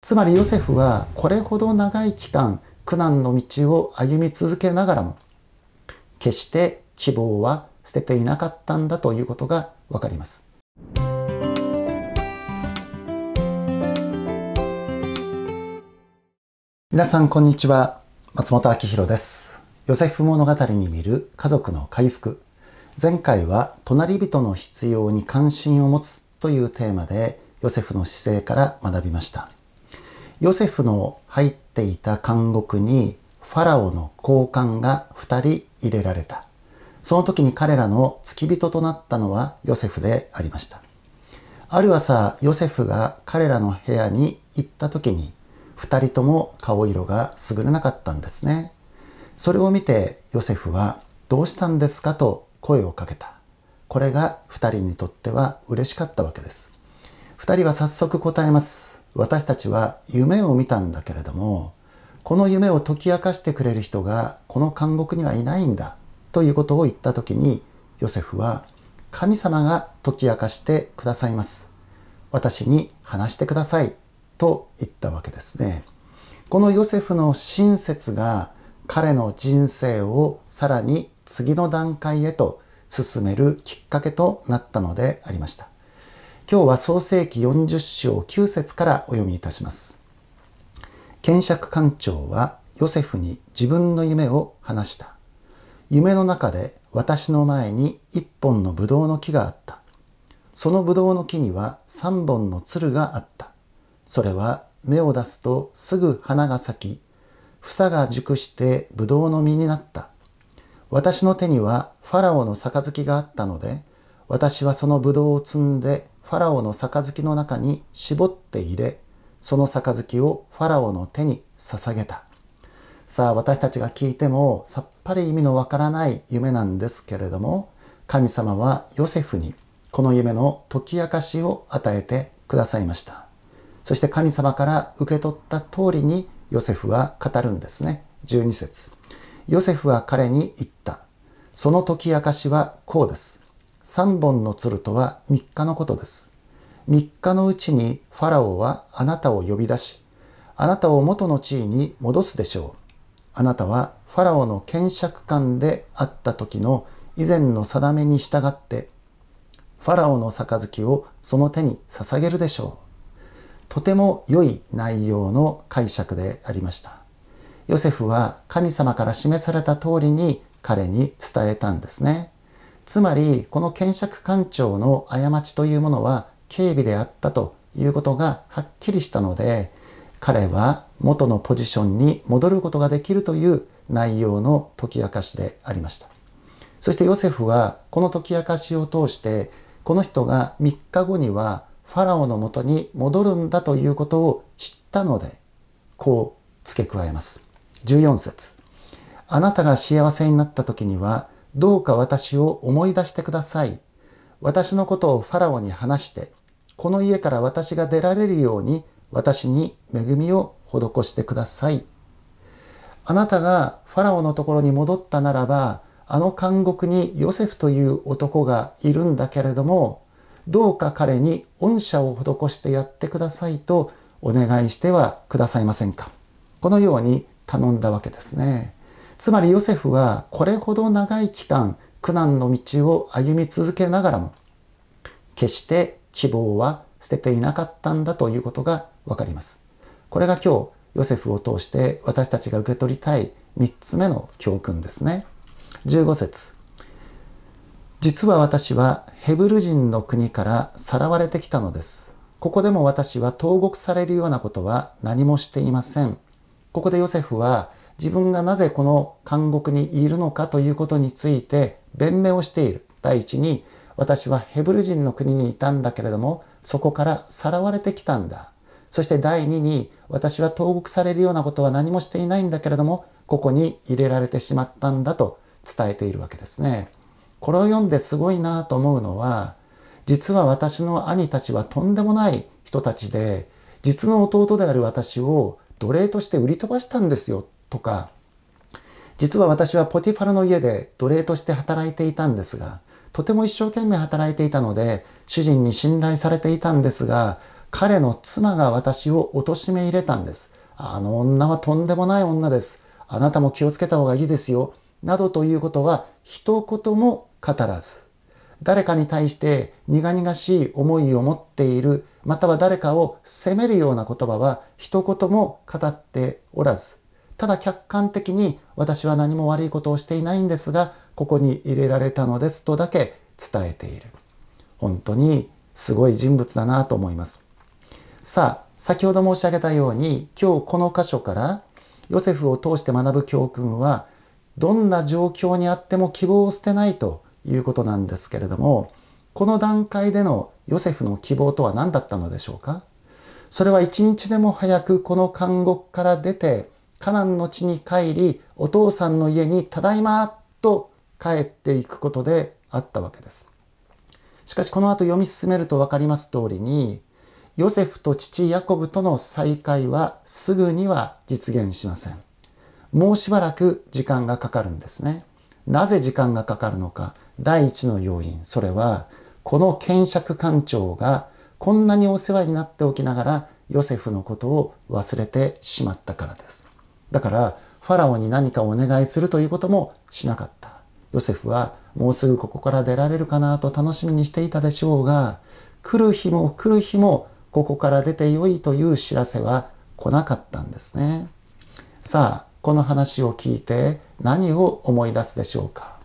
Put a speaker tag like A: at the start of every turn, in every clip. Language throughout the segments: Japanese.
A: つまりヨセフはこれほど長い期間苦難の道を歩み続けながらも決して希望は捨てていなかったんだということがわかります。皆さんこんにちは松本明宏ですヨセフ物語に見る家族の回復前回は隣人の必要に関心を持つというテーマでヨセフの姿勢から学びましたヨセフの入っていた監獄にファラオの高官が2人入れられた。その時に彼らの付き人となったのはヨセフでありました。ある朝、ヨセフが彼らの部屋に行った時に、2人とも顔色が優れなかったんですね。それを見てヨセフは、どうしたんですかと声をかけた。これが2人にとっては嬉しかったわけです。2人は早速答えます。私たちは夢を見たんだけれどもこの夢を解き明かしてくれる人がこの監獄にはいないんだということを言った時にヨセフは神様が解き明かしてくださいます私に話してくださいと言ったわけですねこのヨセフの親切が彼の人生をさらに次の段階へと進めるきっかけとなったのでありました今日は創世紀40章9節からお読みいたします。検釈官長はヨセフに自分の夢を話した。夢の中で私の前に一本のブドウの木があった。そのブドウの木には三本の鶴があった。それは芽を出すとすぐ花が咲き、房が熟してブドウの実になった。私の手にはファラオの杯があったので、私はそのブドウを摘んでファラオの杯の中に絞って入れ、その杯をファラオの手に捧げた。さあ私たちが聞いてもさっぱり意味のわからない夢なんですけれども、神様はヨセフにこの夢の解き明かしを与えてくださいました。そして神様から受け取った通りにヨセフは語るんですね。12節。ヨセフは彼に言った。その解き明かしはこうです。3本の鶴とは3日のことです。3日のうちにファラオはあなたを呼び出し、あなたを元の地位に戻すでしょう。あなたはファラオの検釈官であった時の以前の定めに従って、ファラオの杯をその手に捧げるでしょう。とても良い内容の解釈でありました。ヨセフは神様から示された通りに彼に伝えたんですね。つまり、この検釈官庁の過ちというものは警備であったということがはっきりしたので、彼は元のポジションに戻ることができるという内容の解き明かしでありました。そしてヨセフはこの解き明かしを通してこの人が3日後にはファラオの元に戻るんだということを知ったのでこう付け加えます。14節あなたが幸せになった時にはどうか私を思い出してください。私のことをファラオに話して、この家から私が出られるように私に恵みを施してください。あなたがファラオのところに戻ったならば、あの監獄にヨセフという男がいるんだけれども、どうか彼に恩赦を施してやってくださいとお願いしてはくださいませんか。このように頼んだわけですね。つまりヨセフはこれほど長い期間苦難の道を歩み続けながらも決して希望は捨てていなかったんだということがわかります。これが今日ヨセフを通して私たちが受け取りたい3つ目の教訓ですね。15節実は私はヘブル人の国からさらわれてきたのです。ここでも私は投獄されるようなことは何もしていません。ここでヨセフは自分がなぜこの監獄にいるのかということについて弁明をしている。第一に、私はヘブル人の国にいたんだけれども、そこからさらわれてきたんだ。そして第二に、私は投獄されるようなことは何もしていないんだけれども、ここに入れられてしまったんだと伝えているわけですね。これを読んですごいなと思うのは、実は私の兄たちはとんでもない人たちで、実の弟である私を奴隷として売り飛ばしたんですよとか、実は私はポティファルの家で奴隷として働いていたんですが、とても一生懸命働いていたので、主人に信頼されていたんですが、彼の妻が私を貶め入れたんです。あの女はとんでもない女です。あなたも気をつけた方がいいですよ。などということは一言も語らず。誰かに対して苦々しい思いを持っている、または誰かを責めるような言葉は一言も語っておらず、ただ客観的に私は何も悪いことをしていないんですが、ここに入れられたのですとだけ伝えている。本当にすごい人物だなと思います。さあ、先ほど申し上げたように、今日この箇所からヨセフを通して学ぶ教訓は、どんな状況にあっても希望を捨てないということなんですけれども、この段階でのヨセフの希望とは何だったのでしょうかそれは一日でも早くこの監獄から出て、カナンの地に帰り、お父さんの家にただいまと帰っていくことであったわけです。しかしこの後読み進めると分かります通りに、ヨセフと父ヤコブとの再会はすぐには実現しません。もうしばらく時間がかかるんですね。なぜ時間がかかるのか、第一の要因、それは、この検釈官長がこんなにお世話になっておきながら、ヨセフのことを忘れてしまったからです。だからファラオに何かお願いするということもしなかった。ヨセフはもうすぐここから出られるかなと楽しみにしていたでしょうが、来る日も来る日もここから出てよいという知らせは来なかったんですね。さあ、この話を聞いて何を思い出すでしょうか。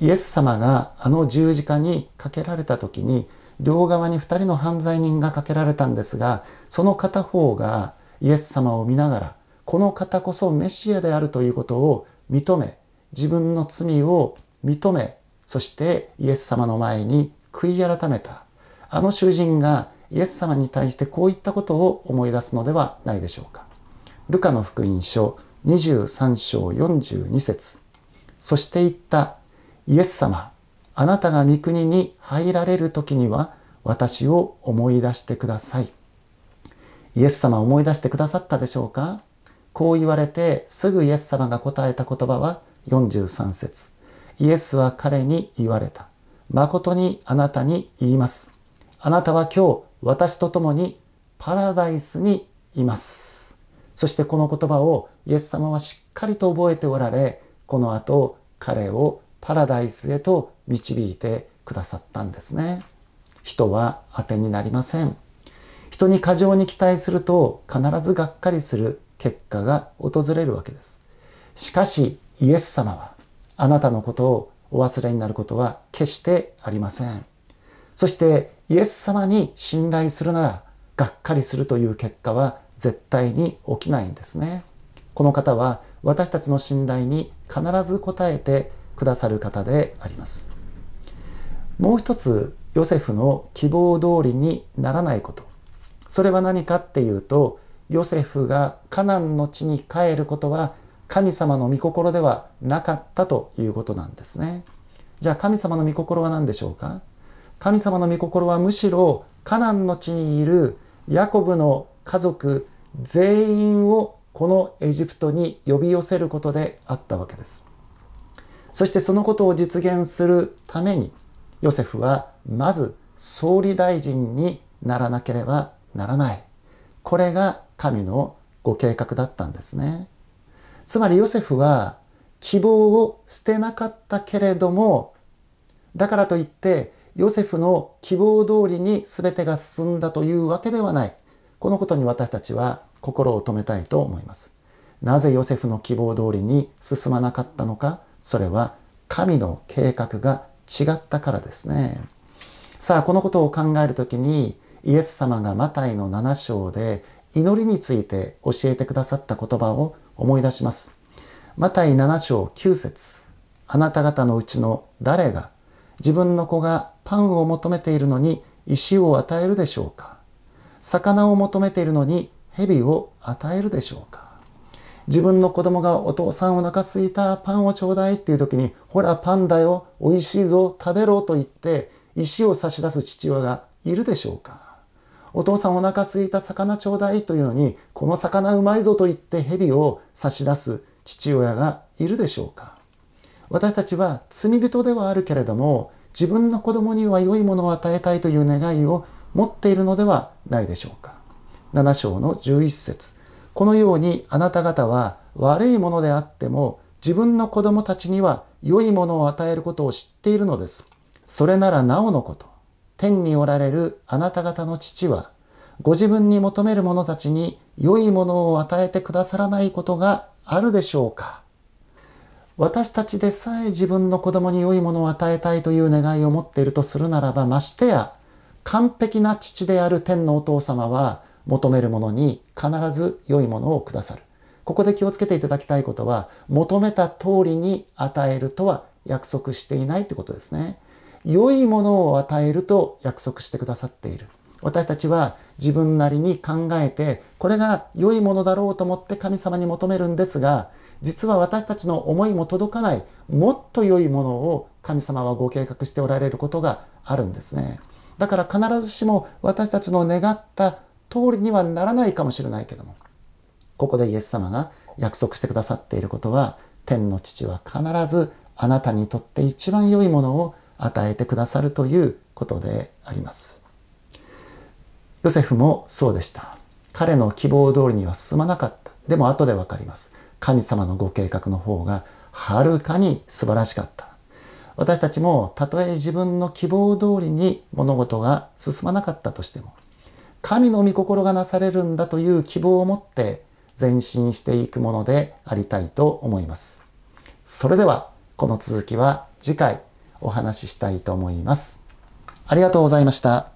A: イエス様があの十字架にかけられた時に両側に2人の犯罪人がかけられたんですがその片方がイエス様を見ながらこの方こそメシアであるということを認め、自分の罪を認め、そしてイエス様の前に悔い改めた。あの囚人がイエス様に対してこういったことを思い出すのではないでしょうか。ルカの福音書23章42節そして言った、イエス様、あなたが御国に入られる時には私を思い出してください。イエス様思い出してくださったでしょうかこう言われてすぐイエス様が答えた言葉は43節イエスは彼に言われた。誠にあなたに言います。あなたは今日私と共にパラダイスにいます。そしてこの言葉をイエス様はしっかりと覚えておられ、この後彼をパラダイスへと導いてくださったんですね。人は当てになりません。人に過剰に期待すると必ずがっかりする結果が訪れるわけです。しかし、イエス様は、あなたのことをお忘れになることは決してありません。そして、イエス様に信頼するなら、がっかりするという結果は絶対に起きないんですね。この方は私たちの信頼に必ず応えてくださる方であります。もう一つヨセフの希望通りにならないことそれは何かっていうとヨセフがカナンの地に帰ることは神様の御心ではなかったということなんですね。じゃあ神様の御心は何でしょうか神様の御心はむしろカナンの地にいるヤコブの家族全員をこのエジプトに呼び寄せることであったわけです。そしてそのことを実現するためにヨセフはまず総理大臣にならなければならない。これが神のご計画だったんですね。つまりヨセフは希望を捨てなかったけれどもだからといってヨセフの希望通りに全てが進んだというわけではないこのことに私たちは心を留めたいと思います。なぜヨセフの希望通りに進まなかったのかそれは神の計画が違ったからですね。さあこのことを考えるときにイエス様がマタイの7章で祈りについて教えてくださった言葉を思い出します。マタイ7章9節あなた方のうちの誰が自分の子がパンを求めているのに石を与えるでしょうか魚を求めているのに蛇を与えるでしょうか自分の子供がお父さんお腹すいたパンをちょうだいっていう時にほらパンだよ美味しいぞ食べろと言って石を差し出す父親がいるでしょうかお父さんお腹すいた魚ちょうだいというのに、この魚うまいぞと言って蛇を差し出す父親がいるでしょうか私たちは罪人ではあるけれども、自分の子供には良いものを与えたいという願いを持っているのではないでしょうか。7章の11節このようにあなた方は悪いものであっても自分の子供たちには良いものを与えることを知っているのです。それならなおのこと。天におられるあなた方の父は、ご自分に求める者たちに良いものを与えてくださらないことがあるでしょうか私たちでさえ自分の子供に良いものを与えたいという願いを持っているとするならば、ましてや、完璧な父である天のお父様は、求めるものに必ず良いものをくださる。ここで気をつけていただきたいことは、求めた通りに与えるとは約束していないってことですね。良いものを与えると約束してくださっている。私たちは自分なりに考えて、これが良いものだろうと思って神様に求めるんですが、実は私たちの思いも届かない、もっと良いものを神様はご計画しておられることがあるんですね。だから必ずしも私たちの願った通りにはならないかもしれないけども、ここでイエス様が約束してくださっていることは、天の父は必ずあなたにとって一番良いものを与えてくださるということであります。ヨセフもそうでした。彼の希望通りには進まなかった。でも後でわかります。神様のご計画の方がはるかに素晴らしかった。私たちもたとえ自分の希望通りに物事が進まなかったとしても、神の御心がなされるんだという希望を持って前進していくものでありたいと思います。それでは、この続きは次回お話ししたいと思います。ありがとうございました。